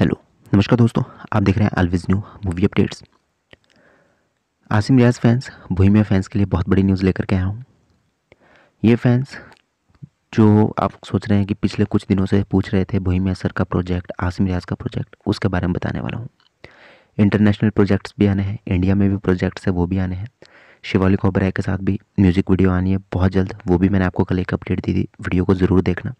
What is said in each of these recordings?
hello नमस्कार दोस्तों आप देख रहे हैं अलविज new movie updates Asim Riaz fans भूमिया फैंस के लिए बहुत बड़ी न्यूज़ लेकर के आया हूँ ये फैंस जो आप सोच रहे हैं कि पिछले कुछ दिनों से पूछ रहे थे भूमिया सर का प्रोजेक्ट आसिम रियाज का प्रोजेक्ट उसके बारे में बताने वाला हूँ इंटरनेशनल प्रोजेक्ट्स भी आने हैं इंडिया में भी प्रोजेक्ट्स है वो भी आने हैं शिवाली खोबराय के साथ भी म्यूज़िक वीडियो आनी है बहुत जल्द वो भी मैंने आपको कल एक अपडेट दी थी वीडियो को ज़रूर देखना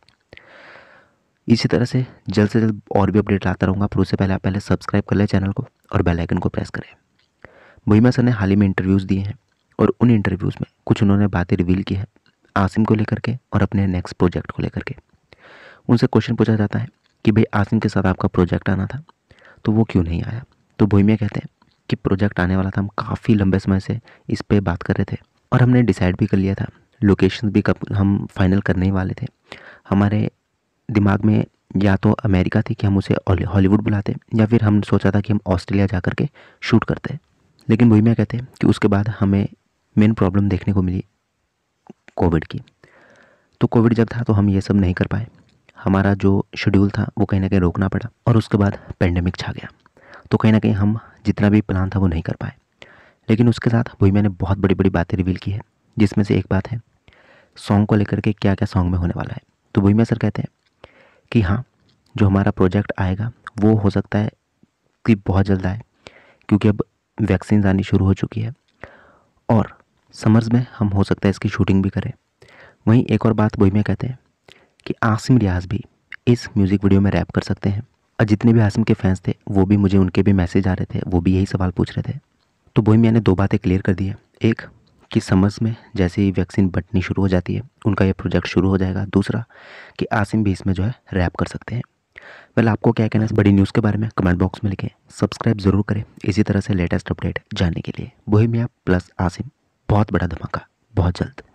इसी तरह से जल्द से जल्द और भी अपडेट लाता रहूँगा पर उससे पहले आप पहले सब्सक्राइब कर लें चैनल को और बेल आइकन को प्रेस करें मुहिमा सर ने हाल ही में इंटरव्यूज़ दिए हैं और उन इंटरव्यूज़ में कुछ उन्होंने बातें रिवील की है आसिम को लेकर के और अपने नेक्स्ट प्रोजेक्ट को लेकर के उनसे क्वेश्चन पूछा जाता है कि भाई आसिम के साथ आपका प्रोजेक्ट आना था तो वो क्यों नहीं आया तो भूमिया कहते हैं कि प्रोजेक्ट आने वाला था हम काफ़ी लंबे समय से इस पर बात कर रहे थे और हमने डिसाइड भी कर लिया था लोकेशन भी कब हम फाइनल करने ही वाले थे हमारे दिमाग में या तो अमेरिका थी कि हम उसे हॉलीवुड बुलाते या फिर हम सोचा था कि हम ऑस्ट्रेलिया जा करके के शूट करते लेकिन वही मैं कहते हैं कि उसके बाद हमें मेन प्रॉब्लम देखने को मिली कोविड की तो कोविड जब था तो हम ये सब नहीं कर पाए हमारा जो शेड्यूल था वो कहीं ना कहीं रोकना पड़ा और उसके बाद पेंडेमिक छा गया तो कहीं ना कहीं हम जितना भी प्लान था वो नहीं कर पाए लेकिन उसके साथ वही मैंने बहुत बड़ी बड़ी बातें रिवील की है जिसमें से एक बात है सॉन्ग को लेकर के क्या क्या सॉन्ग में होने वाला है तो वही मैं सर कहते हैं कि हाँ जो हमारा प्रोजेक्ट आएगा वो हो सकता है कि बहुत जल्द आए क्योंकि अब वैक्सीन आनी शुरू हो चुकी है और समर्स में हम हो सकता है इसकी शूटिंग भी करें वहीं एक और बात वही में कहते हैं कि आसिम रियाज भी इस म्यूज़िक वीडियो में रैप कर सकते हैं और जितने भी आसिम के फैंस थे वो भी मुझे उनके भी मैसेज आ रहे थे वो भी यही सवाल पूछ रहे थे तो वही मैंने दो बातें क्लियर कर दी है एक कि समझ में जैसे ही वैक्सीन बंटनी शुरू हो जाती है उनका ये प्रोजेक्ट शुरू हो जाएगा दूसरा कि आसिम भी इसमें जो है रैप कर सकते हैं वेल आपको क्या कहना है बड़ी न्यूज़ के बारे में कमेंट बॉक्स में लिखें सब्सक्राइब ज़रूर करें इसी तरह से लेटेस्ट अपडेट जानने के लिए बोहिमिया प्लस आसिम बहुत बड़ा धमाका बहुत जल्द